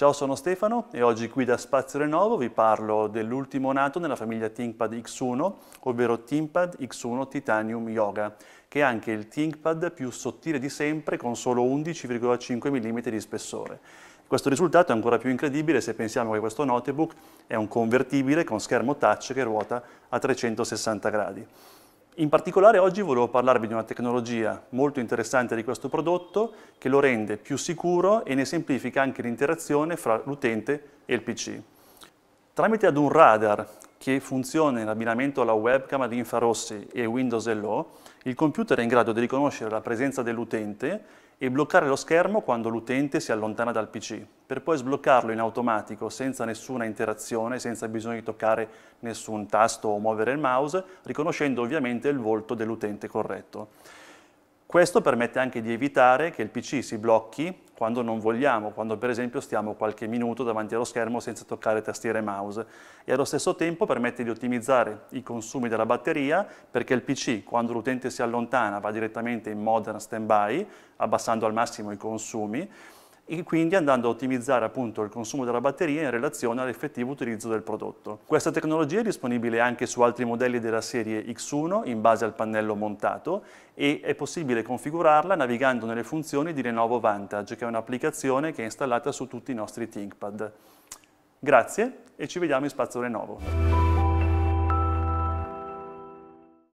Ciao, sono Stefano e oggi qui da Spazio Renovo vi parlo dell'ultimo nato nella famiglia ThinkPad X1, ovvero ThinkPad X1 Titanium Yoga, che è anche il ThinkPad più sottile di sempre con solo 11,5 mm di spessore. Questo risultato è ancora più incredibile se pensiamo che questo notebook è un convertibile con schermo touch che ruota a 360 gradi. In particolare oggi volevo parlarvi di una tecnologia molto interessante di questo prodotto che lo rende più sicuro e ne semplifica anche l'interazione fra l'utente e il PC. Tramite ad un radar che funziona in abbinamento alla webcam ad infrarossi e Windows LO, il computer è in grado di riconoscere la presenza dell'utente e bloccare lo schermo quando l'utente si allontana dal PC, per poi sbloccarlo in automatico senza nessuna interazione, senza bisogno di toccare nessun tasto o muovere il mouse, riconoscendo ovviamente il volto dell'utente corretto. Questo permette anche di evitare che il PC si blocchi quando non vogliamo, quando per esempio stiamo qualche minuto davanti allo schermo senza toccare tastiere e mouse e allo stesso tempo permette di ottimizzare i consumi della batteria perché il PC quando l'utente si allontana va direttamente in modern standby abbassando al massimo i consumi e quindi andando a ottimizzare appunto il consumo della batteria in relazione all'effettivo utilizzo del prodotto. Questa tecnologia è disponibile anche su altri modelli della serie X1 in base al pannello montato e è possibile configurarla navigando nelle funzioni di Lenovo Vantage, che è un'applicazione che è installata su tutti i nostri ThinkPad. Grazie e ci vediamo in Spazio Lenovo.